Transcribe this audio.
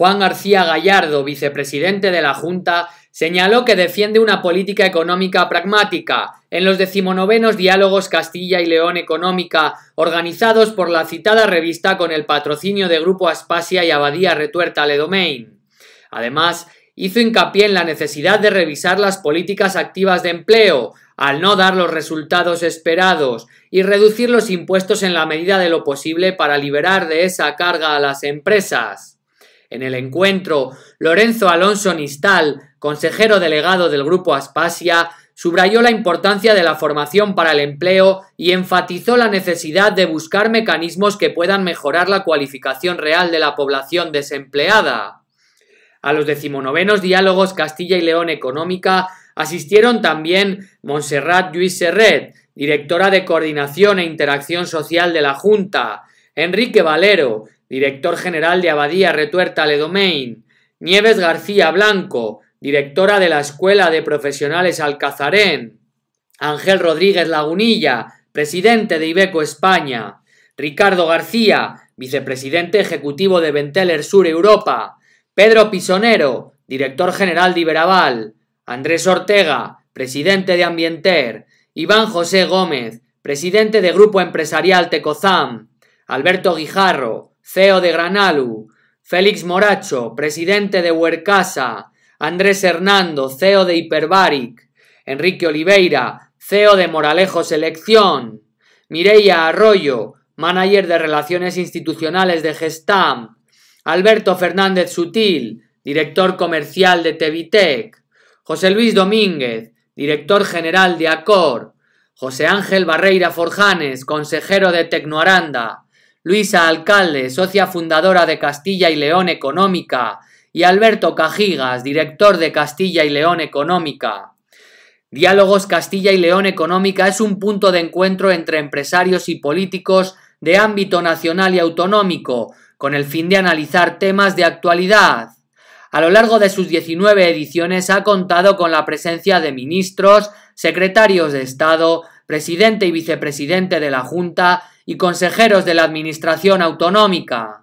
Juan García Gallardo, vicepresidente de la Junta, señaló que defiende una política económica pragmática en los decimonovenos diálogos Castilla y León Económica organizados por la citada revista con el patrocinio de Grupo Aspasia y Abadía Retuerta Ledomain. Además, hizo hincapié en la necesidad de revisar las políticas activas de empleo, al no dar los resultados esperados, y reducir los impuestos en la medida de lo posible para liberar de esa carga a las empresas. En el encuentro, Lorenzo Alonso Nistal, consejero delegado del Grupo Aspasia, subrayó la importancia de la formación para el empleo y enfatizó la necesidad de buscar mecanismos que puedan mejorar la cualificación real de la población desempleada. A los decimonovenos diálogos Castilla y León Económica asistieron también Montserrat Lluís Serret, directora de Coordinación e Interacción Social de la Junta, Enrique Valero, director general de Abadía Retuerta Ledomain, Nieves García Blanco, directora de la Escuela de Profesionales Alcazarén, Ángel Rodríguez Lagunilla, presidente de Ibeco España, Ricardo García, vicepresidente ejecutivo de Venteler Sur Europa, Pedro Pisonero, director general de Iberaval, Andrés Ortega, presidente de Ambienter, Iván José Gómez, presidente de Grupo Empresarial Tecozam, Alberto Guijarro, CEO de Granalu, Félix Moracho, presidente de Huercasa, Andrés Hernando, CEO de Hyperbaric, Enrique Oliveira, CEO de Moralejo Selección, Mireia Arroyo, manager de Relaciones Institucionales de Gestam, Alberto Fernández Sutil, director comercial de Tevitec, José Luis Domínguez, director general de Acor, José Ángel Barreira Forjanes, consejero de Tecnoaranda, Luisa Alcalde, socia fundadora de Castilla y León Económica, y Alberto Cajigas, director de Castilla y León Económica. Diálogos Castilla y León Económica es un punto de encuentro entre empresarios y políticos de ámbito nacional y autonómico, con el fin de analizar temas de actualidad. A lo largo de sus 19 ediciones ha contado con la presencia de ministros, secretarios de Estado, presidente y vicepresidente de la Junta y consejeros de la Administración Autonómica.